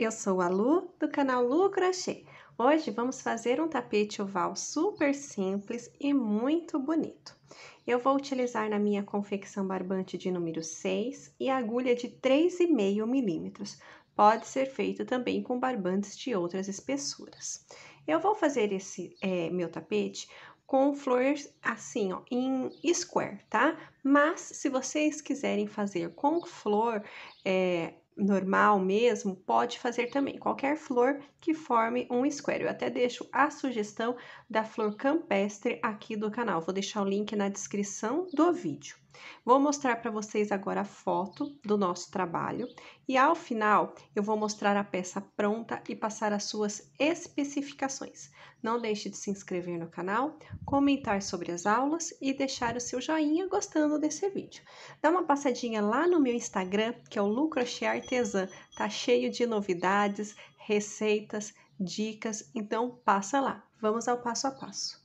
Eu sou a Lu, do canal Lu Crochê. Hoje vamos fazer um tapete oval super simples e muito bonito. Eu vou utilizar na minha confecção barbante de número 6 e agulha de 3,5 milímetros. Pode ser feito também com barbantes de outras espessuras. Eu vou fazer esse é, meu tapete com flores assim, ó, em square, tá? Mas se vocês quiserem fazer com flor é, normal mesmo, pode fazer também qualquer flor que forme um square. Eu até deixo a sugestão da flor campestre aqui do canal. Vou deixar o link na descrição do vídeo. Vou mostrar para vocês agora a foto do nosso trabalho e ao final eu vou mostrar a peça pronta e passar as suas especificações. Não deixe de se inscrever no canal, comentar sobre as aulas e deixar o seu joinha gostando desse vídeo. Dá uma passadinha lá no meu Instagram, que é o Lucroche Artesã, tá cheio de novidades, receitas, dicas, então passa lá. Vamos ao passo a passo.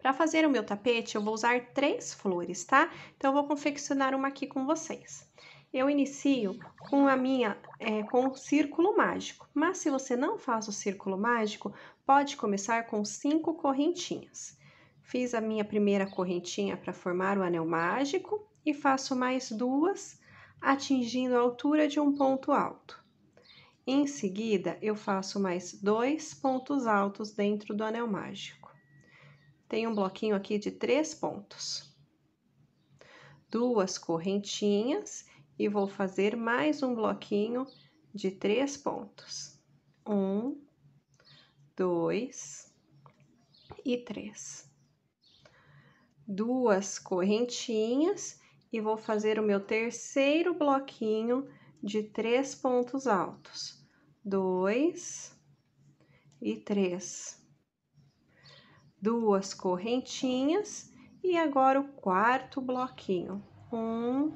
Para fazer o meu tapete, eu vou usar três flores, tá? Então, eu vou confeccionar uma aqui com vocês. Eu inicio com a minha, é, com o círculo mágico, mas se você não faz o círculo mágico, pode começar com cinco correntinhas. Fiz a minha primeira correntinha para formar o anel mágico e faço mais duas, atingindo a altura de um ponto alto. Em seguida, eu faço mais dois pontos altos dentro do anel mágico tem um bloquinho aqui de três pontos. Duas correntinhas e vou fazer mais um bloquinho de três pontos. Um, dois e três. Duas correntinhas e vou fazer o meu terceiro bloquinho de três pontos altos. Dois e três duas correntinhas e agora o quarto bloquinho. Um,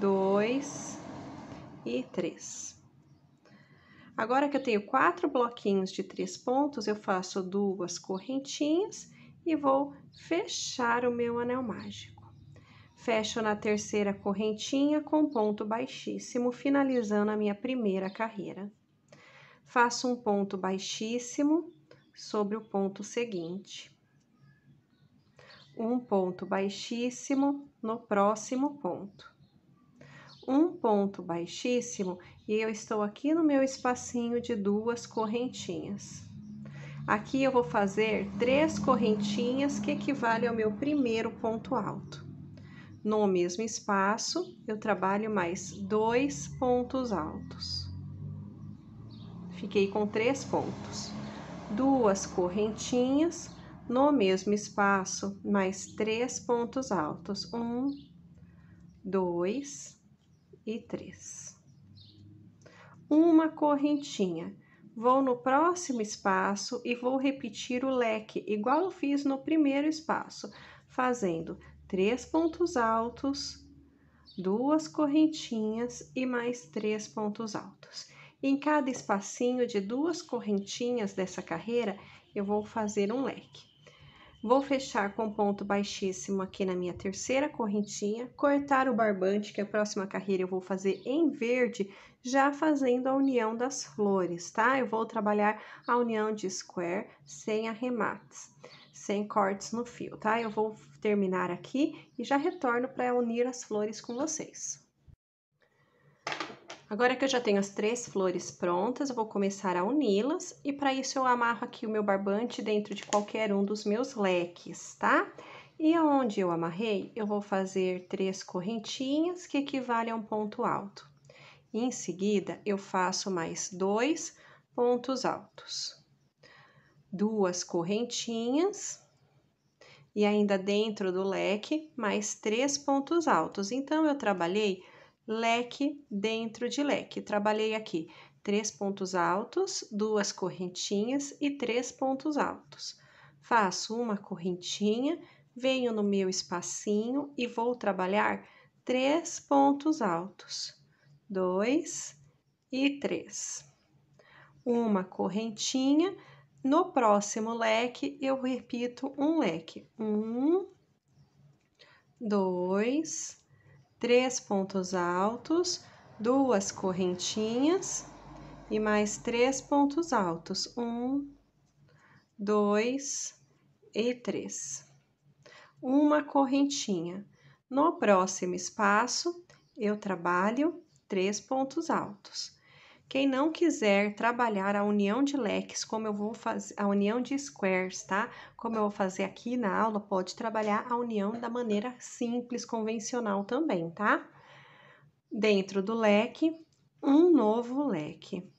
dois e três. Agora que eu tenho quatro bloquinhos de três pontos, eu faço duas correntinhas e vou fechar o meu anel mágico. Fecho na terceira correntinha com ponto baixíssimo, finalizando a minha primeira carreira. Faço um ponto baixíssimo sobre o ponto seguinte. Um ponto baixíssimo no próximo ponto. Um ponto baixíssimo e eu estou aqui no meu espacinho de duas correntinhas. Aqui eu vou fazer três correntinhas que equivale ao meu primeiro ponto alto. No mesmo espaço, eu trabalho mais dois pontos altos. Fiquei com três pontos duas correntinhas no mesmo espaço, mais três pontos altos: um, dois e três. Uma correntinha. Vou no próximo espaço e vou repetir o leque, igual eu fiz no primeiro espaço, fazendo três pontos altos, duas correntinhas e mais três pontos altos. Em cada espacinho de duas correntinhas dessa carreira, eu vou fazer um leque. Vou fechar com ponto baixíssimo aqui na minha terceira correntinha, cortar o barbante, que a próxima carreira eu vou fazer em verde, já fazendo a união das flores, tá? Eu vou trabalhar a união de square sem arremates, sem cortes no fio, tá? Eu vou terminar aqui e já retorno para unir as flores com vocês. Agora que eu já tenho as três flores prontas, eu vou começar a uni-las e para isso eu amarro aqui o meu barbante dentro de qualquer um dos meus leques, tá? E onde eu amarrei, eu vou fazer três correntinhas que equivalem a um ponto alto. E em seguida, eu faço mais dois pontos altos. Duas correntinhas e ainda dentro do leque, mais três pontos altos. Então, eu trabalhei leque dentro de leque. Trabalhei aqui três pontos altos, duas correntinhas e três pontos altos. Faço uma correntinha, venho no meu espacinho e vou trabalhar três pontos altos, dois e três. Uma correntinha, no próximo leque eu repito um leque, um, dois, três pontos altos, duas correntinhas e mais três pontos altos. Um, dois e três. Uma correntinha. No próximo espaço, eu trabalho três pontos altos. Quem não quiser trabalhar a união de leques, como eu vou fazer, a união de squares, tá? Como eu vou fazer aqui na aula, pode trabalhar a união da maneira simples, convencional também, tá? Dentro do leque, um novo leque.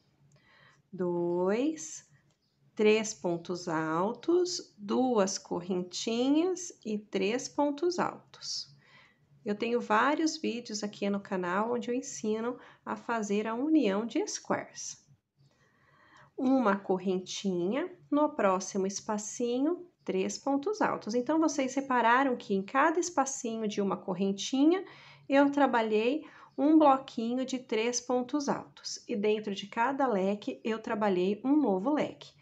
Dois, três pontos altos, duas correntinhas e três pontos altos. Eu tenho vários vídeos aqui no canal onde eu ensino a fazer a união de squares. Uma correntinha, no próximo espacinho, três pontos altos. Então, vocês repararam que em cada espacinho de uma correntinha, eu trabalhei um bloquinho de três pontos altos. E dentro de cada leque, eu trabalhei um novo leque.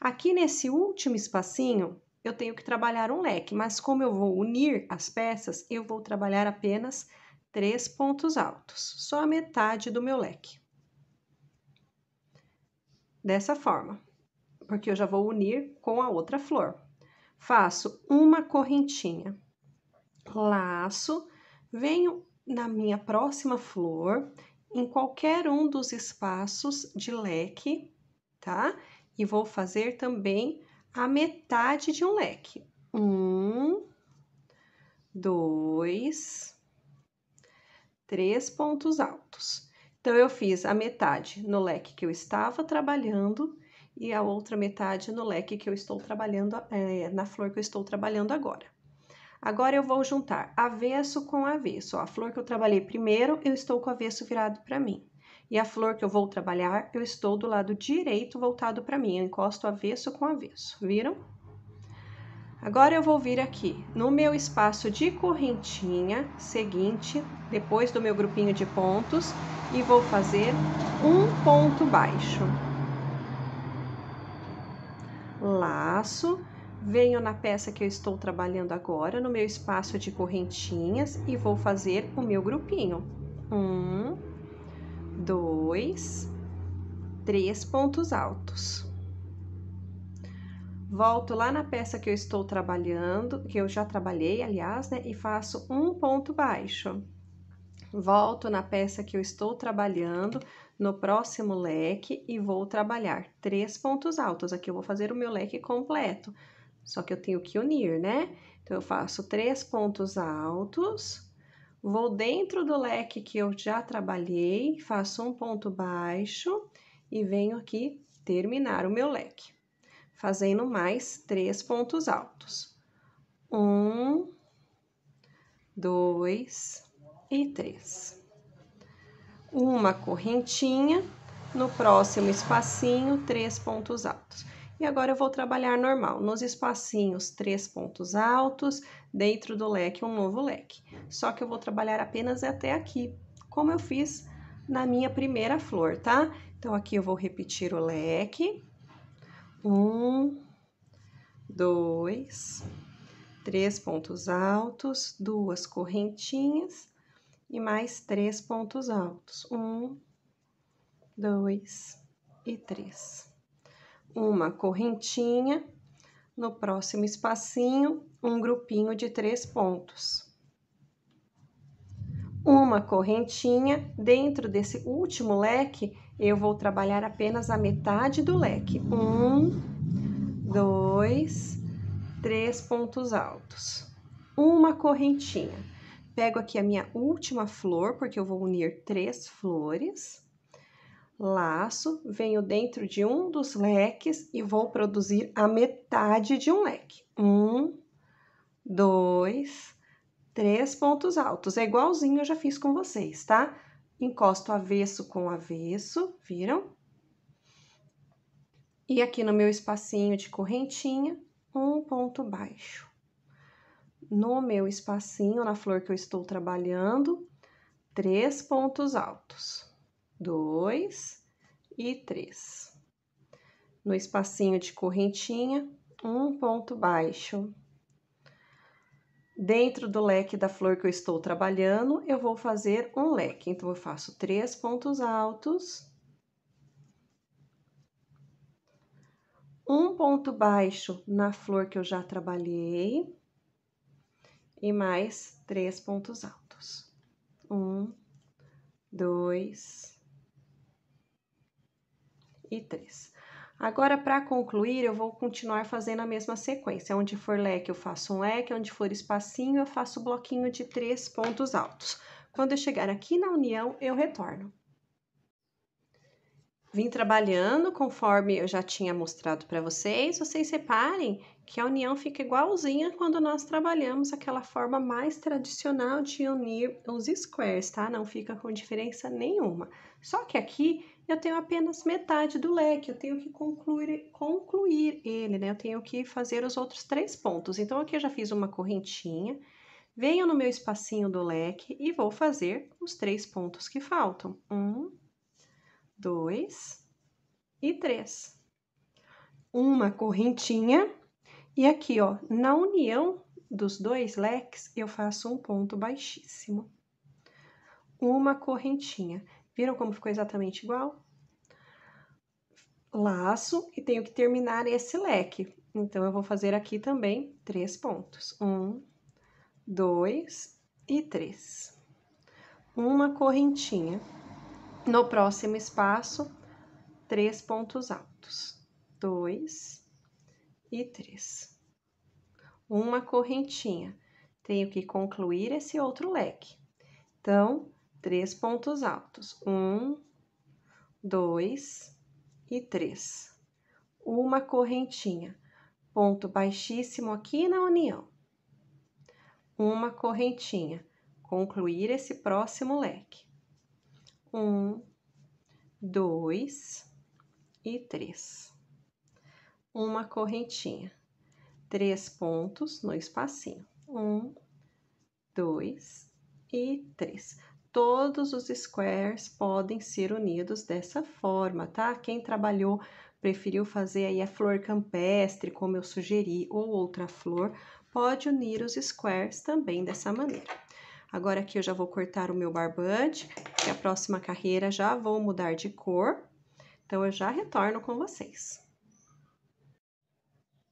Aqui nesse último espacinho, eu tenho que trabalhar um leque, mas como eu vou unir as peças, eu vou trabalhar apenas três pontos altos, só a metade do meu leque. Dessa forma, porque eu já vou unir com a outra flor. Faço uma correntinha, laço, venho na minha próxima flor, em qualquer um dos espaços de leque, tá? E vou fazer também a metade de um leque. Um, dois, três pontos altos. Então, eu fiz a metade no leque que eu estava trabalhando e a outra metade no leque que eu estou trabalhando, é, na flor que eu estou trabalhando agora. Agora, eu vou juntar avesso com avesso. Ó, a flor que eu trabalhei primeiro, eu estou com o avesso virado para mim. E a flor que eu vou trabalhar, eu estou do lado direito voltado para mim, eu encosto avesso com avesso, viram? Agora eu vou vir aqui no meu espaço de correntinha seguinte, depois do meu grupinho de pontos, e vou fazer um ponto baixo. Laço, venho na peça que eu estou trabalhando agora, no meu espaço de correntinhas, e vou fazer o meu grupinho. Um, dois, três pontos altos. Volto lá na peça que eu estou trabalhando, que eu já trabalhei, aliás, né? E faço um ponto baixo. Volto na peça que eu estou trabalhando, no próximo leque, e vou trabalhar três pontos altos. Aqui eu vou fazer o meu leque completo, só que eu tenho que unir, né? Então, eu faço três pontos altos vou dentro do leque que eu já trabalhei, faço um ponto baixo e venho aqui terminar o meu leque, fazendo mais três pontos altos. Um, dois e três. Uma correntinha, no próximo espacinho, três pontos altos. E agora eu vou trabalhar normal, nos espacinhos, três pontos altos, dentro do leque, um novo leque. Só que eu vou trabalhar apenas até aqui, como eu fiz na minha primeira flor, tá? Então, aqui eu vou repetir o leque. Um, dois, três pontos altos, duas correntinhas e mais três pontos altos. Um, dois e três uma correntinha, no próximo espacinho, um grupinho de três pontos. Uma correntinha, dentro desse último leque, eu vou trabalhar apenas a metade do leque. Um, dois, três pontos altos. Uma correntinha. Pego aqui a minha última flor, porque eu vou unir três flores laço, venho dentro de um dos leques e vou produzir a metade de um leque. Um, dois, três pontos altos. É igualzinho eu já fiz com vocês, tá? Encosto avesso com avesso, viram? E aqui no meu espacinho de correntinha, um ponto baixo. No meu espacinho, na flor que eu estou trabalhando, três pontos altos dois e três. No espacinho de correntinha, um ponto baixo. Dentro do leque da flor que eu estou trabalhando, eu vou fazer um leque. Então, eu faço três pontos altos. Um ponto baixo na flor que eu já trabalhei. E mais três pontos altos. Um, dois, e 3. Agora, para concluir, eu vou continuar fazendo a mesma sequência. Onde for leque, eu faço um leque, onde for espacinho, eu faço um bloquinho de três pontos altos. Quando eu chegar aqui na união, eu retorno. Vim trabalhando conforme eu já tinha mostrado para vocês. Vocês separem que a união fica igualzinha quando nós trabalhamos aquela forma mais tradicional de unir os squares, tá? Não fica com diferença nenhuma. Só que aqui eu tenho apenas metade do leque, eu tenho que concluir, concluir ele, né? Eu tenho que fazer os outros três pontos. Então, aqui eu já fiz uma correntinha, venho no meu espacinho do leque e vou fazer os três pontos que faltam. Um, dois e três. Uma correntinha, e aqui, ó, na união dos dois leques, eu faço um ponto baixíssimo. Uma correntinha. Viram como ficou exatamente igual? Laço e tenho que terminar esse leque. Então, eu vou fazer aqui também três pontos. Um, dois e três. Uma correntinha. No próximo espaço, três pontos altos. Dois e três. Uma correntinha. Tenho que concluir esse outro leque. Então, três pontos altos. Um, dois e três. Uma correntinha. Ponto baixíssimo aqui na união. Uma correntinha. Concluir esse próximo leque. Um, dois e três. Uma correntinha. Três pontos no espacinho. Um, dois e três todos os squares podem ser unidos dessa forma, tá? Quem trabalhou, preferiu fazer aí a flor campestre, como eu sugeri, ou outra flor, pode unir os squares também dessa maneira. Agora aqui eu já vou cortar o meu barbante, que a próxima carreira já vou mudar de cor, então eu já retorno com vocês.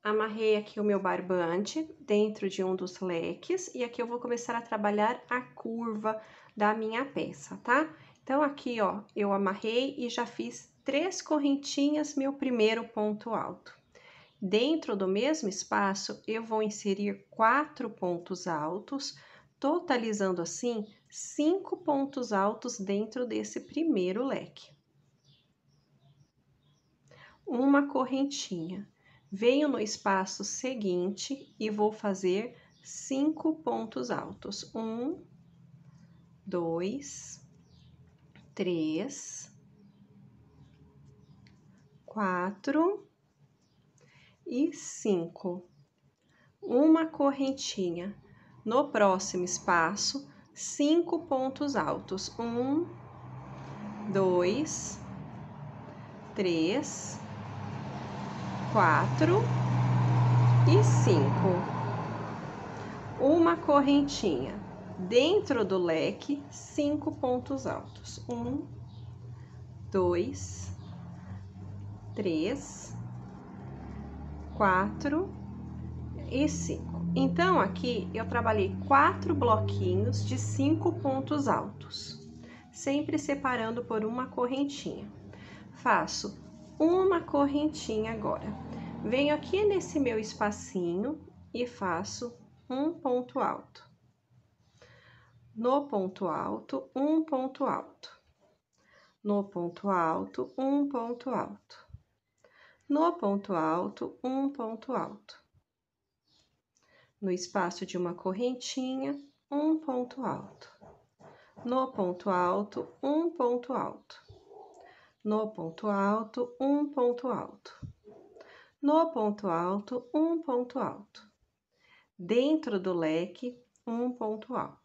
Amarrei aqui o meu barbante dentro de um dos leques e aqui eu vou começar a trabalhar a curva, da minha peça, tá? Então, aqui, ó, eu amarrei e já fiz três correntinhas meu primeiro ponto alto. Dentro do mesmo espaço, eu vou inserir quatro pontos altos, totalizando assim cinco pontos altos dentro desse primeiro leque. Uma correntinha. Venho no espaço seguinte e vou fazer cinco pontos altos. Um, dois, três, quatro e cinco. Uma correntinha. No próximo espaço, cinco pontos altos. Um, dois, três, quatro e cinco. Uma correntinha dentro do leque, cinco pontos altos. Um, dois, três, quatro e cinco. Então, aqui eu trabalhei quatro bloquinhos de cinco pontos altos, sempre separando por uma correntinha. Faço uma correntinha agora. Venho aqui nesse meu espacinho e faço um ponto alto no ponto alto, um ponto alto. No ponto alto, um ponto alto. No ponto alto, um ponto alto. No espaço de uma correntinha, um ponto alto. No ponto alto, um ponto alto. No ponto alto, um ponto alto. No ponto alto, um ponto alto. Dentro do leque, um ponto alto.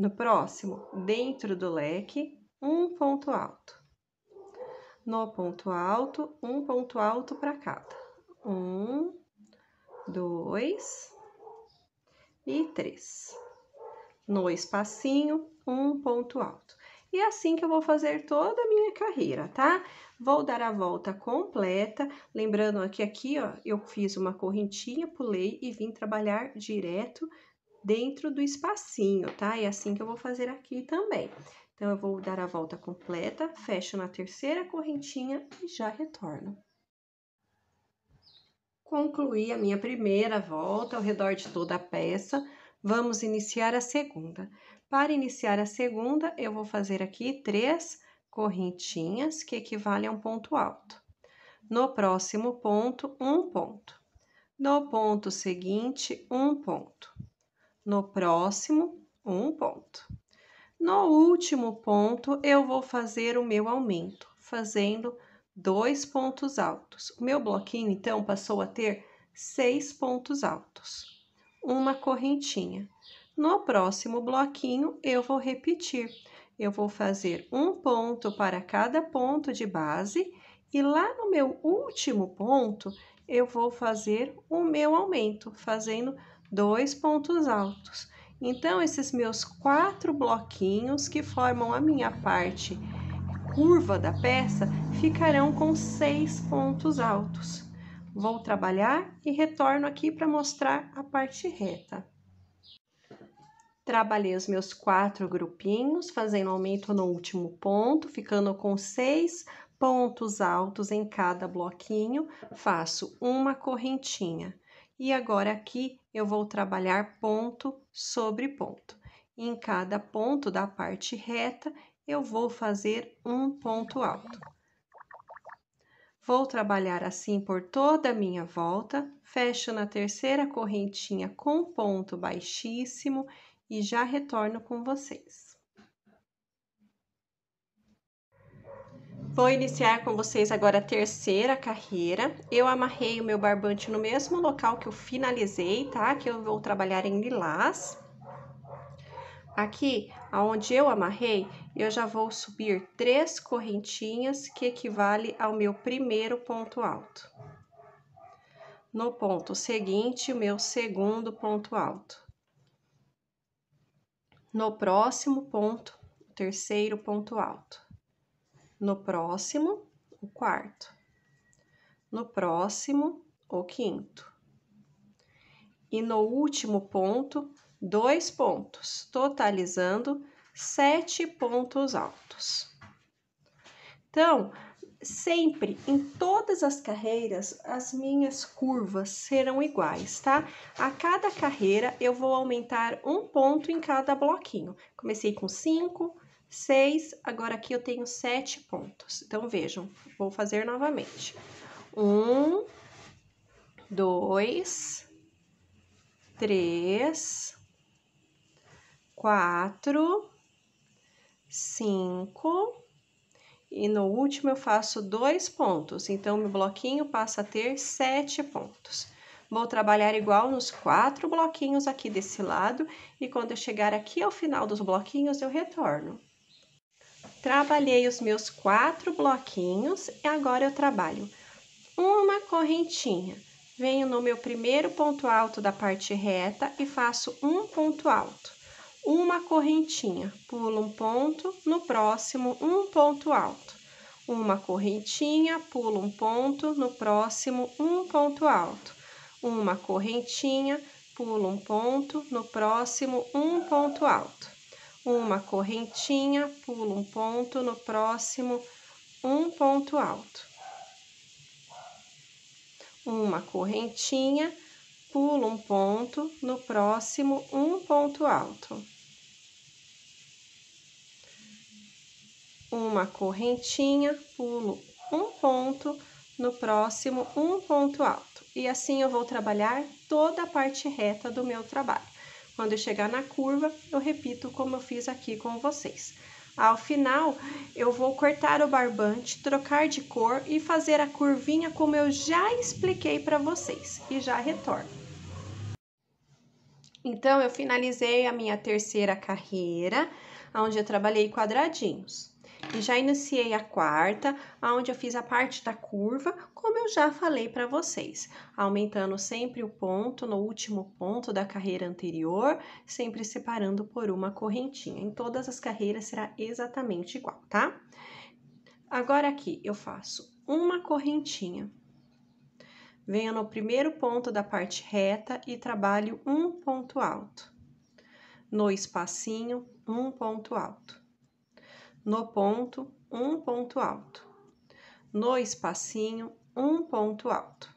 No próximo, dentro do leque, um ponto alto. No ponto alto, um ponto alto para cada. Um, dois e três. No espacinho, um ponto alto. E é assim que eu vou fazer toda a minha carreira, tá? Vou dar a volta completa, lembrando que aqui, ó, eu fiz uma correntinha, pulei e vim trabalhar direto dentro do espacinho, tá? É assim que eu vou fazer aqui também. Então, eu vou dar a volta completa, fecho na terceira correntinha e já retorno. Concluí a minha primeira volta ao redor de toda a peça, vamos iniciar a segunda. Para iniciar a segunda, eu vou fazer aqui três correntinhas, que equivale a um ponto alto. No próximo ponto, um ponto. No ponto seguinte, um ponto no próximo, um ponto. No último ponto, eu vou fazer o meu aumento, fazendo dois pontos altos. O meu bloquinho, então, passou a ter seis pontos altos, uma correntinha. No próximo bloquinho, eu vou repetir. Eu vou fazer um ponto para cada ponto de base e lá no meu último ponto, eu vou fazer o meu aumento, fazendo dois pontos altos. Então, esses meus quatro bloquinhos que formam a minha parte curva da peça ficarão com seis pontos altos. Vou trabalhar e retorno aqui para mostrar a parte reta. Trabalhei os meus quatro grupinhos, fazendo aumento no último ponto, ficando com seis pontos altos em cada bloquinho, faço uma correntinha. E agora aqui eu vou trabalhar ponto sobre ponto. Em cada ponto da parte reta, eu vou fazer um ponto alto. Vou trabalhar assim por toda a minha volta, fecho na terceira correntinha com ponto baixíssimo e já retorno com vocês. Vou iniciar com vocês agora a terceira carreira. Eu amarrei o meu barbante no mesmo local que eu finalizei, tá? Que eu vou trabalhar em lilás. Aqui, aonde eu amarrei, eu já vou subir três correntinhas que equivale ao meu primeiro ponto alto. No ponto seguinte, o meu segundo ponto alto. No próximo ponto, o terceiro ponto alto no próximo, o quarto. No próximo, o quinto. E no último ponto, dois pontos, totalizando sete pontos altos. Então, sempre em todas as carreiras, as minhas curvas serão iguais, tá? A cada carreira eu vou aumentar um ponto em cada bloquinho. Comecei com cinco 6, agora aqui eu tenho 7 pontos. Então, vejam, vou fazer novamente. 1, 2, 3, 4, 5, e no último eu faço dois pontos. Então, meu bloquinho passa a ter 7 pontos. Vou trabalhar igual nos quatro bloquinhos aqui desse lado, e quando eu chegar aqui ao final dos bloquinhos, eu retorno. Trabalhei os meus quatro bloquinhos e agora eu trabalho uma correntinha. Venho no meu primeiro ponto alto da parte reta e faço um ponto alto. Uma correntinha, pulo um ponto, no próximo um ponto alto. Uma correntinha, pulo um ponto, no próximo um ponto alto. Uma correntinha, pulo um ponto, no próximo um ponto alto uma correntinha, pulo um ponto, no próximo, um ponto alto. Uma correntinha, pulo um ponto, no próximo, um ponto alto. Uma correntinha, pulo um ponto, no próximo, um ponto alto. E assim eu vou trabalhar toda a parte reta do meu trabalho. Quando eu chegar na curva, eu repito como eu fiz aqui com vocês. Ao final, eu vou cortar o barbante, trocar de cor e fazer a curvinha como eu já expliquei para vocês e já retorno. Então, eu finalizei a minha terceira carreira, onde eu trabalhei quadradinhos. E já iniciei a quarta, onde eu fiz a parte da curva, como eu já falei para vocês, aumentando sempre o ponto no último ponto da carreira anterior, sempre separando por uma correntinha. Em todas as carreiras será exatamente igual, tá? Agora aqui eu faço uma correntinha. Venho no primeiro ponto da parte reta e trabalho um ponto alto. No espacinho, um ponto alto no ponto, um ponto alto. No espacinho, um ponto alto.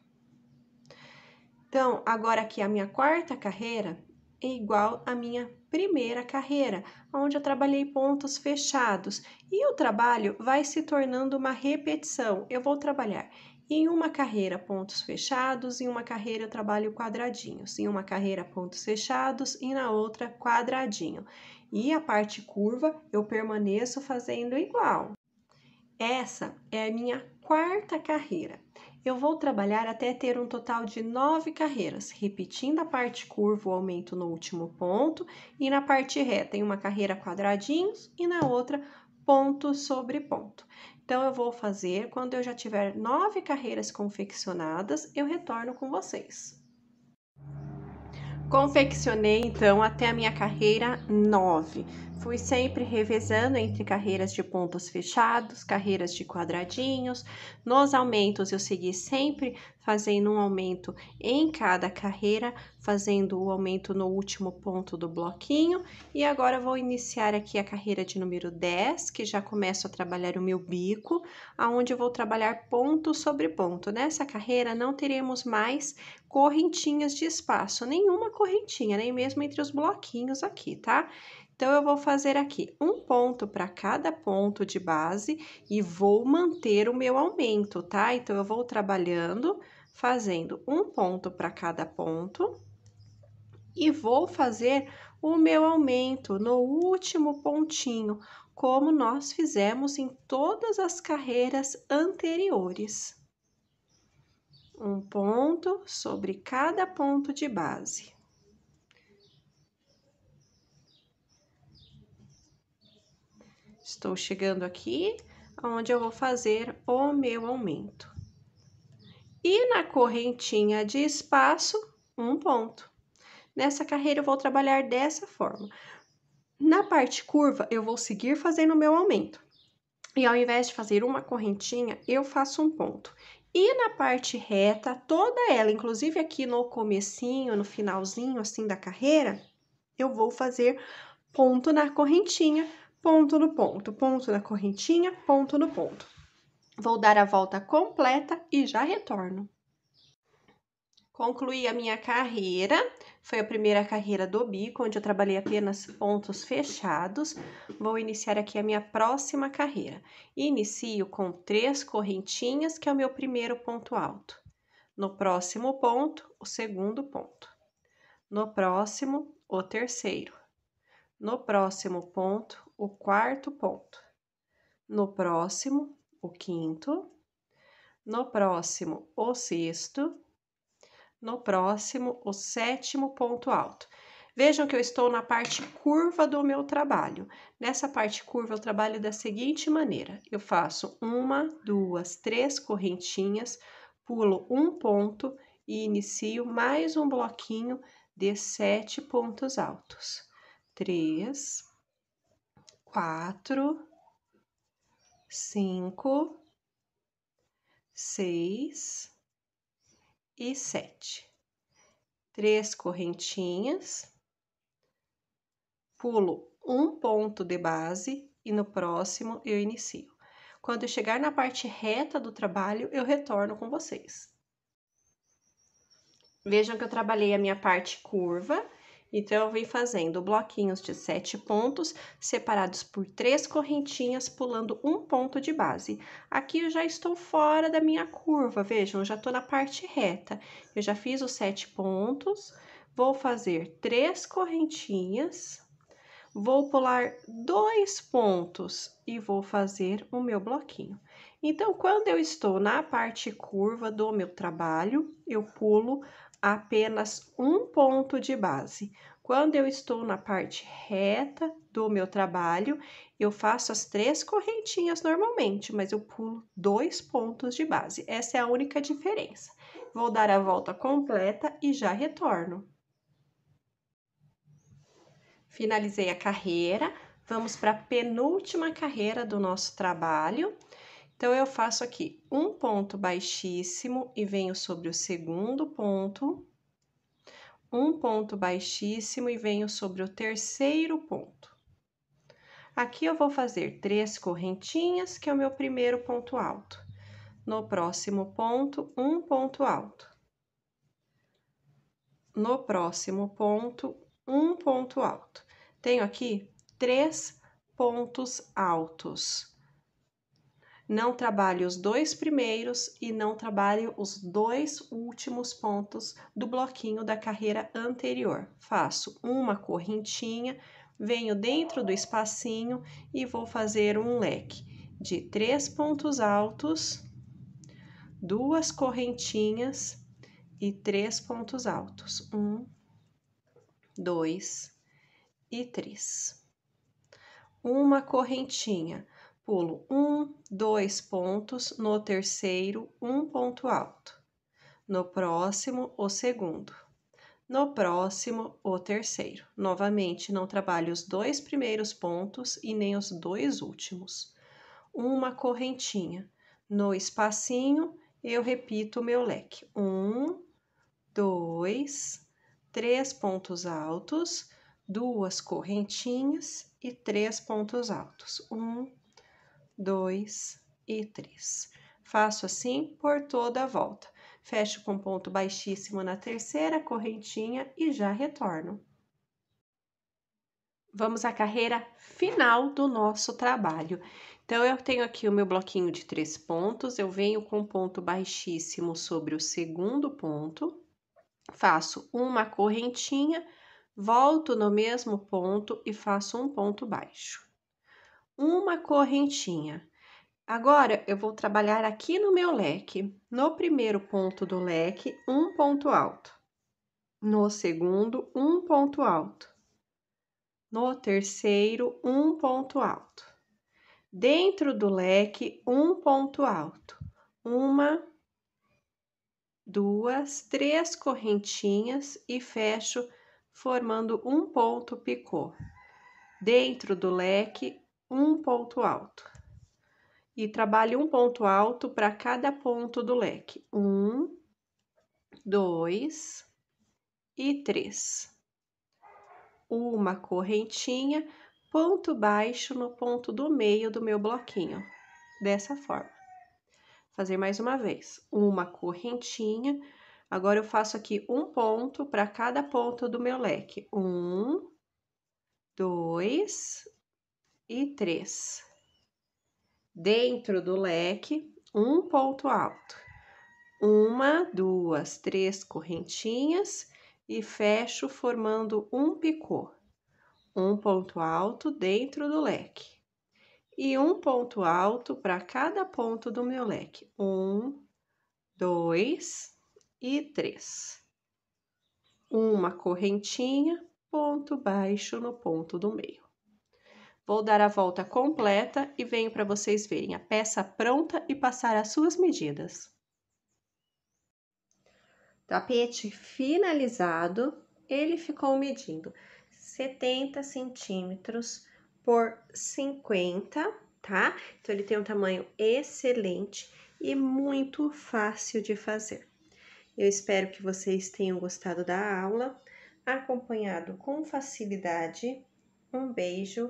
Então, agora aqui a minha quarta carreira é igual à minha primeira carreira, onde eu trabalhei pontos fechados. E o trabalho vai se tornando uma repetição. Eu vou trabalhar em uma carreira pontos fechados, em uma carreira eu trabalho quadradinhos, em uma carreira pontos fechados e na outra quadradinho e a parte curva eu permaneço fazendo igual. Essa é a minha quarta carreira. Eu vou trabalhar até ter um total de nove carreiras, repetindo a parte curva, o aumento no último ponto, e na parte reta, em uma carreira quadradinhos e na outra ponto sobre ponto. Então, eu vou fazer quando eu já tiver nove carreiras confeccionadas, eu retorno com vocês. Confeccionei então até a minha carreira 9. Fui sempre revezando entre carreiras de pontos fechados, carreiras de quadradinhos. Nos aumentos, eu segui sempre fazendo um aumento em cada carreira, fazendo o aumento no último ponto do bloquinho. E agora vou iniciar aqui a carreira de número 10, que já começo a trabalhar o meu bico, aonde eu vou trabalhar ponto sobre ponto. Nessa carreira não teremos mais correntinhas de espaço, nenhuma correntinha, nem mesmo entre os bloquinhos aqui, tá? Então, eu vou fazer aqui um ponto para cada ponto de base e vou manter o meu aumento, tá? Então, eu vou trabalhando, fazendo um ponto para cada ponto e vou fazer o meu aumento no último pontinho, como nós fizemos em todas as carreiras anteriores. Um ponto sobre cada ponto de base. Estou chegando aqui onde eu vou fazer o meu aumento. E na correntinha de espaço, um ponto. Nessa carreira, eu vou trabalhar dessa forma. Na parte curva, eu vou seguir fazendo o meu aumento. E ao invés de fazer uma correntinha, eu faço um ponto. E na parte reta, toda ela, inclusive aqui no comecinho, no finalzinho, assim, da carreira, eu vou fazer ponto na correntinha ponto no ponto, ponto na correntinha, ponto no ponto. Vou dar a volta completa e já retorno. Concluí a minha carreira, foi a primeira carreira do bico, onde eu trabalhei apenas pontos fechados. Vou iniciar aqui a minha próxima carreira. Inicio com três correntinhas, que é o meu primeiro ponto alto. No próximo ponto, o segundo ponto. No próximo, o terceiro. No próximo ponto, o quarto ponto. No próximo, o quinto. No próximo, o sexto. No próximo, o sétimo ponto alto. Vejam que eu estou na parte curva do meu trabalho. Nessa parte curva, eu trabalho da seguinte maneira: eu faço uma, duas, três correntinhas, pulo um ponto e inicio mais um bloquinho de sete pontos altos. Três, quatro, cinco, seis e sete. Três correntinhas, pulo um ponto de base e no próximo eu inicio. Quando eu chegar na parte reta do trabalho, eu retorno com vocês. Vejam que eu trabalhei a minha parte curva então, eu vim fazendo bloquinhos de sete pontos, separados por três correntinhas, pulando um ponto de base. Aqui eu já estou fora da minha curva, vejam, já estou na parte reta. Eu já fiz os sete pontos, vou fazer três correntinhas, vou pular dois pontos e vou fazer o meu bloquinho. Então, quando eu estou na parte curva do meu trabalho, eu pulo apenas um ponto de base. Quando eu estou na parte reta do meu trabalho, eu faço as três correntinhas normalmente, mas eu pulo dois pontos de base. Essa é a única diferença. Vou dar a volta completa e já retorno. Finalizei a carreira, vamos para a penúltima carreira do nosso trabalho. Então, eu faço aqui um ponto baixíssimo e venho sobre o segundo ponto, um ponto baixíssimo e venho sobre o terceiro ponto. Aqui eu vou fazer três correntinhas, que é o meu primeiro ponto alto. No próximo ponto, um ponto alto. No próximo ponto, um ponto alto. Tenho aqui três pontos altos não trabalhe os dois primeiros e não trabalhe os dois últimos pontos do bloquinho da carreira anterior. Faço uma correntinha, venho dentro do espacinho e vou fazer um leque de três pontos altos, duas correntinhas e três pontos altos. Um, dois e três. Uma correntinha pulo um, dois pontos, no terceiro, um ponto alto, no próximo, o segundo, no próximo, o terceiro. Novamente, não trabalhe os dois primeiros pontos e nem os dois últimos. Uma correntinha. No espacinho, eu repito o meu leque: um, dois, três pontos altos, duas correntinhas e três pontos altos. Um, 2 e 3. Faço assim por toda a volta. Fecho com ponto baixíssimo na terceira correntinha e já retorno. Vamos à carreira final do nosso trabalho. Então, eu tenho aqui o meu bloquinho de três pontos, eu venho com ponto baixíssimo sobre o segundo ponto, faço uma correntinha, volto no mesmo ponto e faço um ponto baixo uma correntinha. Agora, eu vou trabalhar aqui no meu leque, no primeiro ponto do leque, um ponto alto. No segundo, um ponto alto. No terceiro, um ponto alto. Dentro do leque, um ponto alto. Uma, duas, três correntinhas e fecho formando um ponto picô. Dentro do leque, um ponto alto. E trabalhe um ponto alto para cada ponto do leque. Um, dois e três. Uma correntinha, ponto baixo no ponto do meio do meu bloquinho, dessa forma. Fazer mais uma vez. Uma correntinha. Agora, eu faço aqui um ponto para cada ponto do meu leque. Um, dois e três. Dentro do leque, um ponto alto. Uma, duas, três correntinhas e fecho formando um picô. Um ponto alto dentro do leque. E um ponto alto para cada ponto do meu leque. Um, dois e três. Uma correntinha, ponto baixo no ponto do meio. Vou dar a volta completa e venho para vocês verem a peça pronta e passar as suas medidas. Tapete finalizado, ele ficou medindo 70 centímetros por 50, tá? Então, ele tem um tamanho excelente e muito fácil de fazer. Eu espero que vocês tenham gostado da aula, acompanhado com facilidade. Um beijo